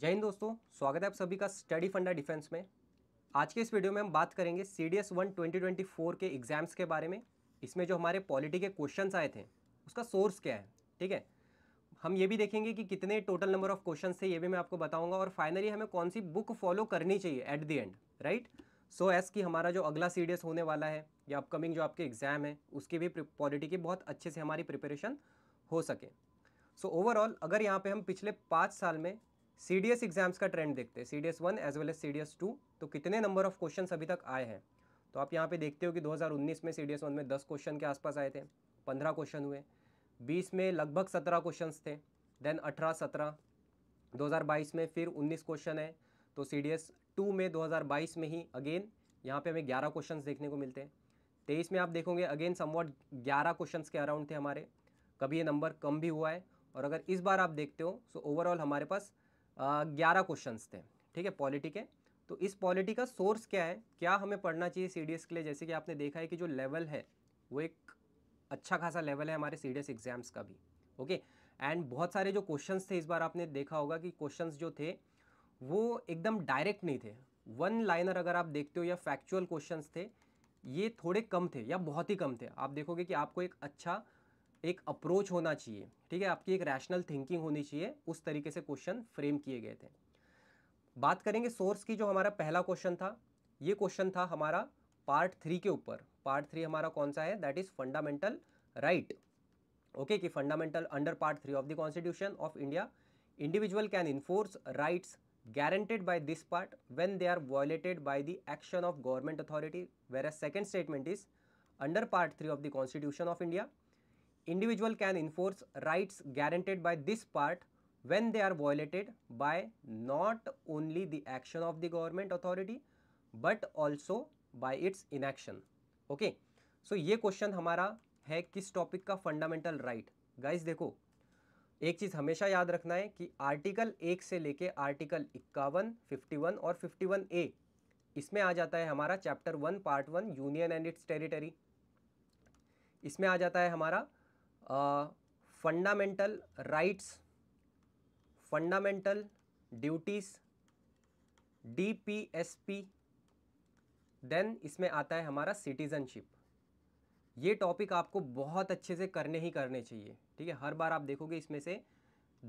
जय हिंद दोस्तों स्वागत है आप सभी का स्टडी फंडा डिफेंस में आज के इस वीडियो में हम बात करेंगे C D S one twenty twenty four के एग्जाम्स के बारे में इसमें जो हमारे पॉलिटी के क्वेश्चंस आए थे उसका सोर्स क्या है ठीक है हम ये भी देखेंगे कि कितने टोटल नंबर ऑफ क्वेश्चन थे ये भी मैं आपको बताऊंगा और फाइनली हमें कौन सी बुक फॉलो करनी चाहिए at the end right so एस की हमारा जो अगला सी होने वाला है या अपकमिंग जो आपके एग्जाम है उसकी भी पॉलिटी की बहुत अच्छे से हमारी प्रिपरेशन हो सके सो so, ओवरऑल अगर यहाँ पे हम पिछले पाँच साल में सी डी एस एग्जाम्स का ट्रेंड देखते हैं C D S one as well as C D S two तो कितने नंबर ऑफ क्वेश्चन अभी तक आए हैं तो आप यहाँ पे देखते हो कि 2019 में सी डी एस वन में 10 क्वेश्चन के आसपास आए थे 15 क्वेश्चन हुए 20 में लगभग 17 क्वेश्चन थे देन 18 17 2022 में फिर 19 क्वेश्चन है तो सी डी एस टू में 2022 में ही अगेन यहाँ पे हमें 11 क्वेश्चन देखने को मिलते हैं तेईस में आप देखोगे अगेन समवॉट ग्यारह क्वेश्चन के अराउंड थे हमारे कभी ये नंबर कम भी हुआ है और अगर इस बार आप देखते हो सो ओवरऑल हमारे पास ग्यारह क्वेश्चन थे ठीक है पॉलिटी के तो इस पॉलिटी का सोर्स क्या है क्या हमें पढ़ना चाहिए सी के लिए जैसे कि आपने देखा है कि जो लेवल है वो एक अच्छा खासा लेवल है हमारे सी एग्ज़ाम्स का भी ओके एंड बहुत सारे जो क्वेश्चंस थे इस बार आपने देखा होगा कि क्वेश्चंस जो थे वो एकदम डायरेक्ट नहीं थे वन लाइनर अगर आप देखते हो या फैक्चुअल क्वेश्चंस थे ये थोड़े कम थे या बहुत ही कम थे आप देखोगे कि आपको एक अच्छा एक अप्रोच होना चाहिए ठीक है आपकी एक रैशनल थिंकिंग होनी चाहिए उस तरीके से क्वेश्चन फ्रेम किए गए थे बात करेंगे सोर्स की जो हमारा पहला क्वेश्चन था ये क्वेश्चन था हमारा पार्ट थ्री के ऊपर पार्ट थ्री हमारा कौन सा है that is fundamental right okay कि fundamental under part three of the constitution of India individual can enforce rights guaranteed by this part when they are violated by the action of government authority where a second statement is under part three of the constitution of India individual can enforce rights guaranteed by this part when they are violated by not only the action of the government authority but also by its inaction okay so ये question हमारा है किस topic का fundamental right guys देखो एक चीज़ हमेशा याद रखना है कि आर्टिकल एक से लेके आर्टिकल इक्यावन फिफ्टी वन और फिफ्टी वन ए इसमें आ जाता है हमारा chapter one part one union and its territory इसमें आ जाता है हमारा fundamental rights fundamental duties DPSP then इसमें आता है हमारा सिटीजनशिप ये टॉपिक आपको बहुत अच्छे से करने ही करने चाहिए ठीक है हर बार आप देखोगे इसमें से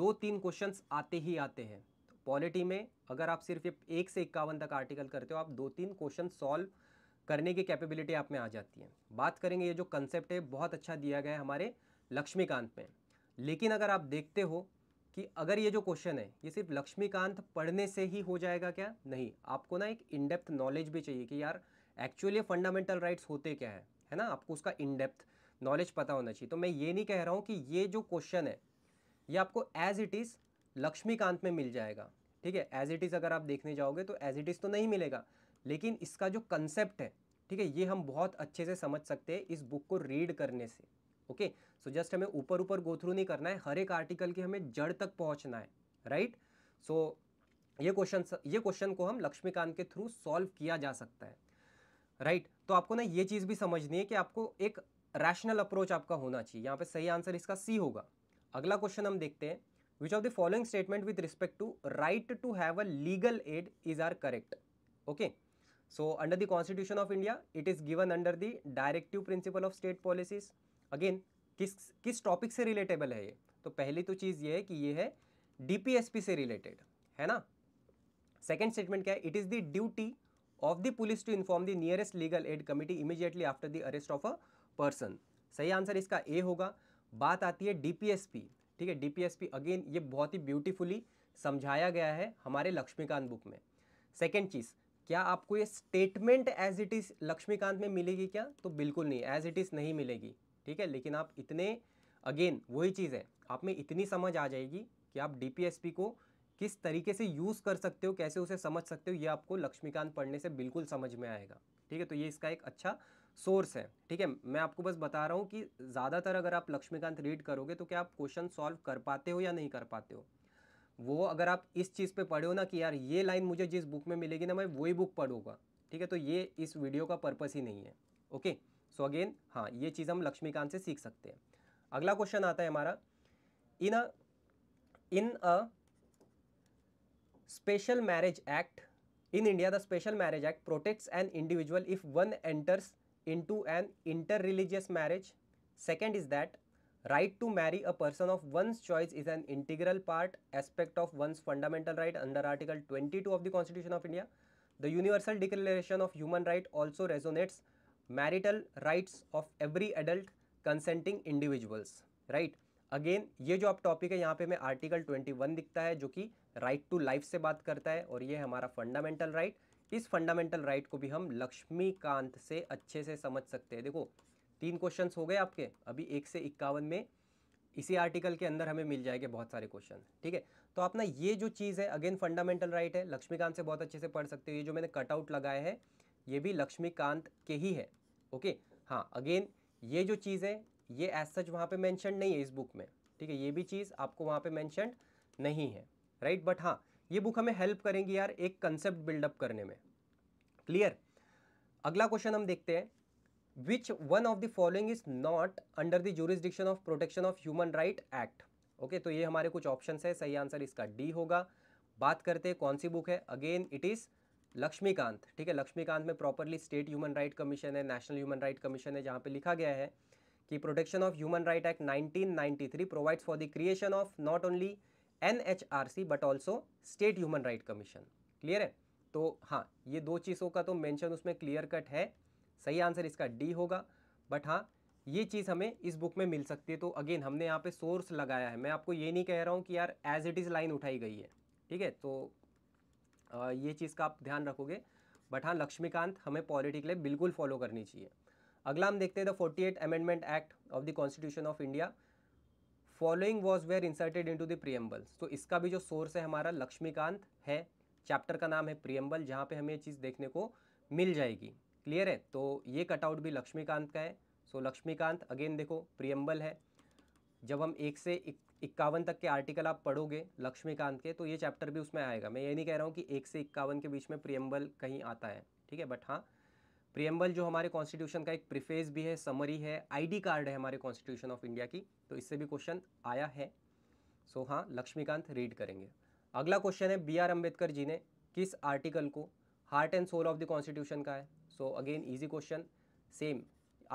दो तीन क्वेश्चंस आते ही आते हैं तो पॉलिटी में अगर आप सिर्फ एक से इक्यावन तक आर्टिकल करते हो आप दो तीन क्वेश्चन सॉल्व करने की कैपेबिलिटी आप में आ जाती है बात करेंगे ये जो कंसेप्ट है बहुत अच्छा दिया गया है हमारे लक्ष्मीकांत में लेकिन अगर आप देखते हो कि अगर ये जो क्वेश्चन है ये सिर्फ लक्ष्मीकांत पढ़ने से ही हो जाएगा क्या नहीं आपको ना एक इनडेप्थ नॉलेज भी चाहिए कि यार एक्चुअली फंडामेंटल राइट्स होते क्या है है ना आपको उसका इनडेप्थ नॉलेज पता होना चाहिए तो मैं ये नहीं कह रहा हूँ कि ये जो क्वेश्चन है ये आपको एज इट इज़ लक्ष्मीकांत में मिल जाएगा ठीक है एज इट इज़ अगर आप देखने जाओगे तो एज इट इज़ तो नहीं मिलेगा लेकिन इसका जो कंसेप्ट है ठीक है ये हम बहुत अच्छे से समझ सकते हैं इस बुक को रीड करने से ओके सो जस्ट हमें ऊपर ऊपर गो थ्रू नहीं करना है हर एक आर्टिकल की हमें जड़ तक पहुंचना है राइट right? सो so, ये क्वेश्चन ये क्वेश्चन को हम लक्ष्मीकांत के थ्रू सॉल्व किया जा सकता है राइट right? तो आपको ना ये चीज़ भी समझनी है कि आपको एक रैशनल अप्रोच आपका होना चाहिए यहाँ पे सही आंसर इसका सी होगा अगला क्वेश्चन हम देखते हैं which of the following statement with respect to right to have a legal aid is are correct okay so under the constitution of India it is given under the directive principle of state policies again किस किस topic से relatable है ये तो पहली तो चीज़ ये है कि ये है डीपीएसपी से रिलेटेड है ना सेकेंड स्टेटमेंट क्या है it is the duty of the police to inform the nearest legal aid committee immediately after the arrest of a person सही आंसर इसका ए होगा बात आती है डीपीएसपी ठीक है डीपीएसपी अगेन ये बहुत ही ब्यूटीफुली समझाया गया है हमारे लक्ष्मीकांत बुक में सेकेंड चीज़ क्या आपको ये statement as it is Laxmikanth में मिलेगी क्या तो बिल्कुल नहीं एज इट इज़ नहीं मिलेगी ठीक है लेकिन आप इतने अगेन वही चीज़ है आप में इतनी समझ आ जाएगी कि आप डी को किस तरीके से यूज़ कर सकते हो कैसे उसे समझ सकते हो ये आपको लक्ष्मीकांत पढ़ने से बिल्कुल समझ में आएगा ठीक है तो ये इसका एक अच्छा सोर्स है ठीक है मैं आपको बस बता रहा हूँ कि ज़्यादातर अगर आप लक्ष्मीकांत रीड करोगे तो क्या आप क्वेश्चन सॉल्व कर पाते हो या नहीं कर पाते हो वो अगर आप इस चीज़ पे पढ़े हो ना कि यार ये लाइन मुझे जिस बुक में मिलेगी ना मैं वही बुक पढ़ूंगा ठीक है तो ये इस वीडियो का पर्पस ही नहीं है ओके सो अगेन हाँ ये चीज़ हम लक्ष्मीकांत से सीख सकते हैं अगला क्वेश्चन आता है हमारा in a in a special marriage act in India the special marriage act protects an individual if one enters into an inter religious marriage second is that right to marry a person of one's choice is an integral part aspect of one's fundamental right under article twenty two of the constitution of India the universal declaration of human right also resonates marital rights of every adult consenting individuals right again ये जो आप topic है यहाँ पे मैं article 21 दिखता है जो कि राइट टू लाइफ से बात करता है और ये हमारा फंडामेंटल राइट right. इस फंडामेंटल राइट right को भी हम लक्ष्मीकांत से अच्छे से समझ सकते हैं देखो तीन क्वेश्चंस हो गए आपके अभी एक से इक्यावन में इसी आर्टिकल के अंदर हमें मिल जाएंगे बहुत सारे क्वेश्चन ठीक है तो आप ना ये जो चीज़ है अगेन फंडामेंटल राइट है लक्ष्मीकांत से बहुत अच्छे से पढ़ सकते हो ये जो मैंने कटआउट लगाए हैं ये भी लक्ष्मीकांत के ही है ओके हाँ अगेन ये जो चीज़ है ये एज सच वहाँ पे मैंशन नहीं है इस बुक में ठीक है ये भी चीज़ आपको वहाँ पे मैंशन नहीं है राइट बट हाँ ये बुक हमें हेल्प करेंगी यार एक कंसेप्ट बिल्डअप करने में क्लियर अगला क्वेश्चन हम देखते हैं which one of the following is not under the jurisdiction of protection of human right act okay तो ये हमारे कुछ ऑप्शन है सही आंसर इसका डी होगा बात करते हैं कौन सी बुक है अगेन इट इज़ लक्ष्मीकांत ठीक है लक्ष्मीकांत में properly state human right commission है नेशनल ह्यूमन राइट कमीशन है जहाँ पे लिखा गया है कि protection of human right act 1993 provides for the creation of not only NHRC but also state human right commission clear है तो हाँ ये दो चीज़ों का तो मैंशन उसमें क्लियर कट है सही आंसर इसका डी होगा बट हाँ ये चीज़ हमें इस बुक में मिल सकती है तो अगेन हमने यहाँ पे सोर्स लगाया है मैं आपको ये नहीं कह रहा हूँ कि यार एज इट इज़ लाइन उठाई गई है ठीक है तो ये चीज़ का आप ध्यान रखोगे बट हाँ लक्ष्मीकांत हमें पॉलिटी के लिए बिल्कुल फॉलो करनी चाहिए अगला हम देखते हैं the forty eight amendment act of the constitution of India following was were inserted in to the preamble तो इसका भी जो सोर्स है हमारा लक्ष्मीकांत है चैप्टर का नाम है प्रियम्बल जहाँ पे हमें ये चीज़ देखने को मिल जाएगी क्लियर है तो ये कटआउट भी लक्ष्मीकांत का है सो so, लक्ष्मीकांत अगेन देखो प्रियम्बल है जब हम एक से इक्यावन तक के आर्टिकल आप पढ़ोगे लक्ष्मीकांत के तो ये चैप्टर भी उसमें आएगा मैं ये नहीं कह रहा हूँ कि एक से इक्यावन के बीच में प्रियम्बल कहीं आता है ठीक है बट हाँ प्रियम्बल जो हमारे कॉन्स्टिट्यूशन का एक प्रिफेस भी है समरी है आईडी कार्ड है हमारे कॉन्स्टिट्यूशन ऑफ इंडिया की तो इससे भी क्वेश्चन आया है सो हाँ लक्ष्मीकांत रीड करेंगे अगला क्वेश्चन है बी आर अम्बेडकर जी ने किस आर्टिकल को heart and soul of the constitution का है so again easy question same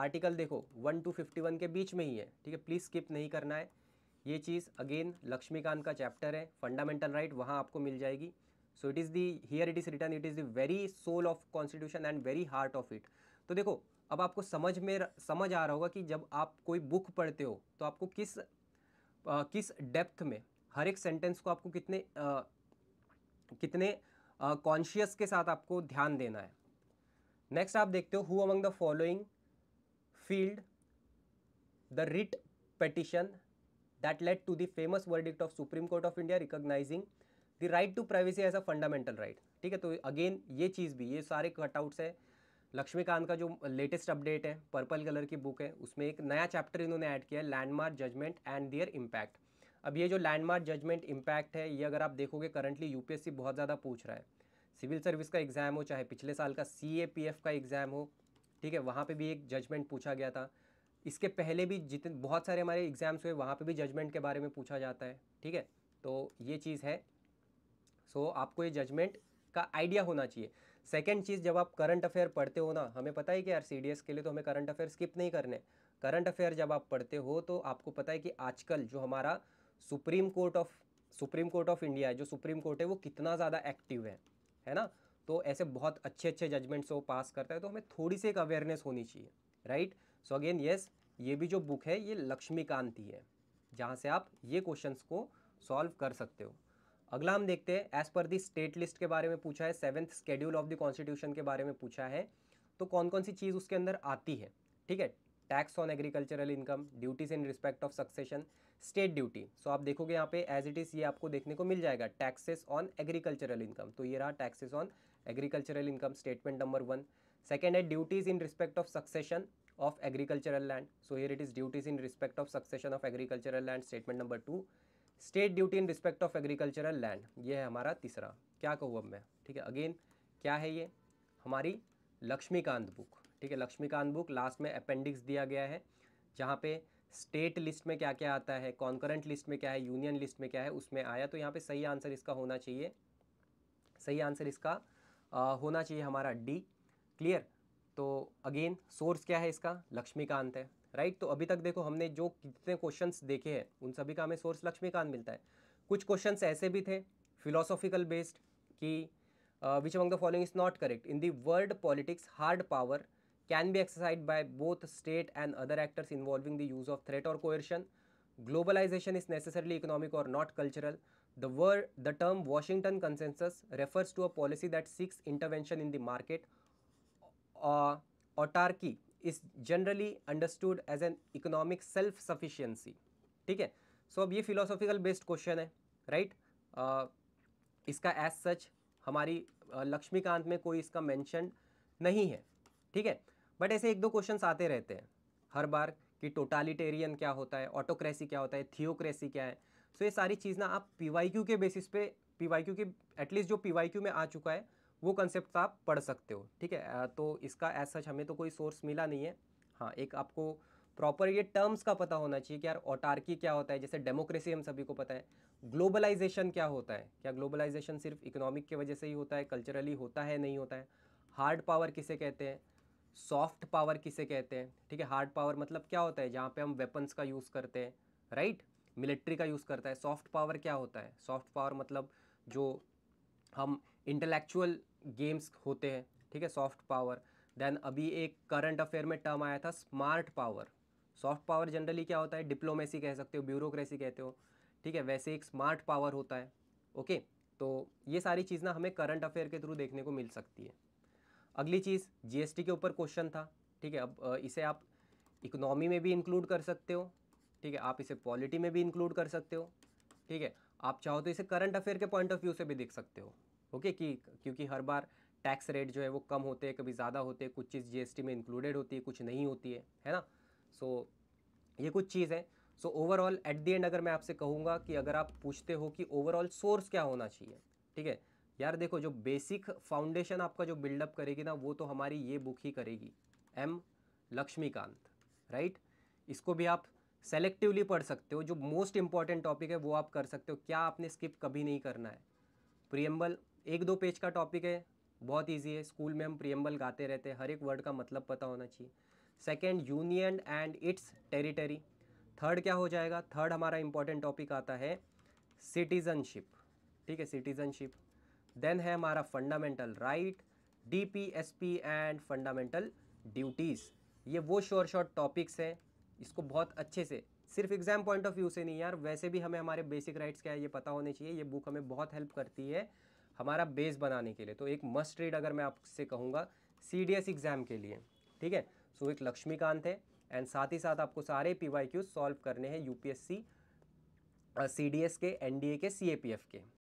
article देखो वन टू फिफ्टी वन के बीच में ही है ठीक है प्लीज़ स्किप नहीं करना है ये चीज़ अगेन लक्ष्मीकांत का चैप्टर है फंडामेंटल राइट वहाँ आपको मिल जाएगी so it is the here it is written it is the very soul of constitution and very heart of it तो देखो अब आपको समझ में समझ आ रहा होगा कि जब आप कोई बुक पढ़ते हो तो आपको किस आ, किस डेप्थ में हर एक सेंटेंस को आपको कितने आ, कितने कॉन्शियस के साथ आपको ध्यान देना है नेक्स्ट आप देखते हो who among the following filed the writ petition that led to the famous verdict of Supreme Court of India recognizing the right to privacy as a fundamental right. ठीक है तो अगेन ये चीज़ भी ये सारे कटआउट्स है लक्ष्मीकांत का जो लेटेस्ट अपडेट है पर्पल कलर की बुक है उसमें एक नया चैप्टर इन्होंने ऐड किया है landmark judgement and their impact अब ये जो लैंडमार्क जजमेंट इम्पैक्ट है ये अगर आप देखोगे करंटली यूपीएससी बहुत ज़्यादा पूछ रहा है सिविल सर्विस का एग्ज़ाम हो चाहे पिछले साल का सी का एग्ज़ाम हो ठीक है वहाँ पर भी एक जजमेंट पूछा गया था इसके पहले भी जितने बहुत सारे हमारे एग्ज़ाम्स हुए वहाँ पे भी जजमेंट के बारे में पूछा जाता है ठीक है तो ये चीज़ है सो so, आपको ये जजमेंट का आइडिया होना चाहिए सेकेंड चीज़ जब आप करंट अफेयर पढ़ते हो ना हमें पता है कि यार सी के लिए तो हमें करंट अफेयर स्किप नहीं करने करंट अफेयर जब आप पढ़ते हो तो आपको पता है कि आजकल जो हमारा supreme court of supreme court of India है जो सुप्रीम कोर्ट है वो कितना ज़्यादा एक्टिव है है ना तो ऐसे बहुत अच्छे अच्छे जजमेंट्स वो पास करता है तो हमें थोड़ी सी एक अवेयरनेस होनी चाहिए right right? So again yes ये भी जो बुक है ये लक्ष्मीकांत ही है जहाँ से आप ये क्वेश्चंस को सॉल्व कर सकते हो अगला हम देखते हैं एज पर दी स्टेट लिस्ट के बारे में पूछा है seventh schedule of the constitution के बारे में पूछा है तो कौन कौन सी चीज़ उसके अंदर आती है ठीक है tax on agricultural income duties in respect of succession state duty so आप देखोगे यहाँ पे एज इट इज़ ये आपको देखने को मिल जाएगा टैक्सेस ऑन एग्रीकल्चरल इनकम तो ये रहा taxes on agricultural income statement number one second है duties in respect of succession of agricultural land so here it is duties in respect of succession of agricultural land statement number two state duty in respect of agricultural land ये है हमारा तीसरा क्या कहूँ अब मैं ठीक है अगेन क्या है ये हमारी लक्ष्मीकांत बुक ठीक है लक्ष्मीकांत बुक लास्ट में अपेंडिक्स दिया गया है जहाँ पे स्टेट लिस्ट में क्या क्या आता है कॉन्करेंट लिस्ट में क्या है यूनियन लिस्ट में क्या है उसमें आया तो यहाँ पे सही आंसर इसका होना चाहिए सही आंसर इसका आ, होना चाहिए हमारा डी क्लियर तो अगेन सोर्स क्या है इसका लक्ष्मीकांत है राइट तो अभी तक देखो हमने जो कितने क्वेश्चंस देखे हैं उन सभी का हमें सोर्स लक्ष्मीकांत मिलता है कुछ क्वेश्चंस ऐसे भी थे फिलोसॉफिकल बेस्ड कि which among the following is not correct in the world politics hard power can be exercise by both state and other actors involving the use of threat और coercion globalisation is necessarily economic और not cultural the word the term Washington consensus refers to a policy that seeks intervention in the market uh, autarky is generally understood as an economic self sufficiency ठीक है so अब ये philosophical based question है right right? uh, इसका as such हमारी uh, Laxmikant में कोई इसका मैंशन नहीं है ठीक है बट ऐसे एक दो क्वेश्चन आते रहते हैं हर बार कि टोटालिटेरियन क्या होता है ऑटोक्रेसी क्या होता है थियोक्रेसी क्या है सो so, ये सारी चीज़ ना आप पी के बेसिस पे पी के एटलीस्ट जो पी में आ चुका है वो कंसेप्ट आप पढ़ सकते हो ठीक है तो इसका एज सच हमें तो कोई सोर्स मिला नहीं है हाँ एक आपको प्रॉपर ये टर्म्स का पता होना चाहिए कि यार ओटार्की क्या होता है जैसे डेमोक्रेसी हम सभी को पता है ग्लोबलाइजेशन क्या होता है क्या ग्लोबलाइजेशन सिर्फ इकोनॉमिक की वजह से ही होता है कल्चरली होता है नहीं होता है हार्ड पावर किसे कहते हैं सॉफ्ट पावर किसे कहते हैं ठीक है हार्ड पावर मतलब क्या होता है जहाँ पे हम वेपन्स का यूज़ करते हैं राइट मिलिट्री का यूज़ करता है सॉफ्ट पावर क्या होता है सॉफ्ट पावर मतलब जो हम इंटेलेक्चुअल गेम्स होते हैं ठीक है सॉफ्ट पावर देन अभी एक करंट अफेयर में टर्म आया था smart power soft power generally क्या होता है डिप्लोमेसी कह सकते हो ब्यूरोक्रेसी कहते हो ठीक है वैसे एक स्मार्ट पावर होता है ओके तो ये सारी चीज़ ना हमें करंट अफेयर के थ्रू देखने को मिल सकती है अगली चीज़ जीएसटी के ऊपर क्वेश्चन था ठीक है अब इसे आप इकोनॉमी में भी इंक्लूड कर सकते हो ठीक है आप इसे पॉलिटी में भी इंक्लूड कर सकते हो ठीक है आप चाहो तो इसे करंट अफेयर के पॉइंट ऑफ व्यू से भी देख सकते हो ओके कि क्योंकि हर बार टैक्स रेट जो है वो कम होते हैं कभी ज़्यादा होते हैं कुछ चीज़ जीएसटी में इंक्लूडेड होती है कुछ नहीं होती है है ना सो so, ये कुछ चीज़ है so overall at the end अगर मैं आपसे कहूँगा कि अगर आप पूछते हो कि ओवरऑल सोर्स क्या होना चाहिए ठीक है यार देखो जो बेसिक फाउंडेशन आपका जो बिल्डअप करेगी ना वो तो हमारी ये बुक ही करेगी एम लक्ष्मीकांत राइट इसको भी आप सेलेक्टिवली पढ़ सकते हो जो मोस्ट इंपॉर्टेंट टॉपिक है वो आप कर सकते हो क्या आपने स्किप कभी नहीं करना है प्रियम्बल एक दो पेज का टॉपिक है बहुत ईजी है स्कूल में हम प्रियम्बल गाते रहते हैं हर एक वर्ड का मतलब पता होना चाहिए second union and its territory third क्या हो जाएगा थर्ड हमारा इंपॉर्टेंट टॉपिक आता है सिटीजनशिप ठीक है सिटीजनशिप देन है हमारा fundamental right D P S P and fundamental duties ये वो शोर शॉर्ट टॉपिक्स हैं इसको बहुत अच्छे से सिर्फ एग्जाम पॉइंट ऑफ व्यू से नहीं यार वैसे भी हमें हमारे बेसिक राइट्स क्या है ये पता होने चाहिए ये बुक हमें बहुत हेल्प करती है हमारा बेस बनाने के लिए तो एक मस्ट रीड अगर मैं आपसे कहूँगा सी एग्ज़ाम के लिए ठीक है सो एक लक्ष्मीकांत है एंड साथ ही साथ आपको सारे पी वाई क्यू सॉल्व करने हैं यूपीएससी सी डी एस के एन डी ए के सी ए पी एफ के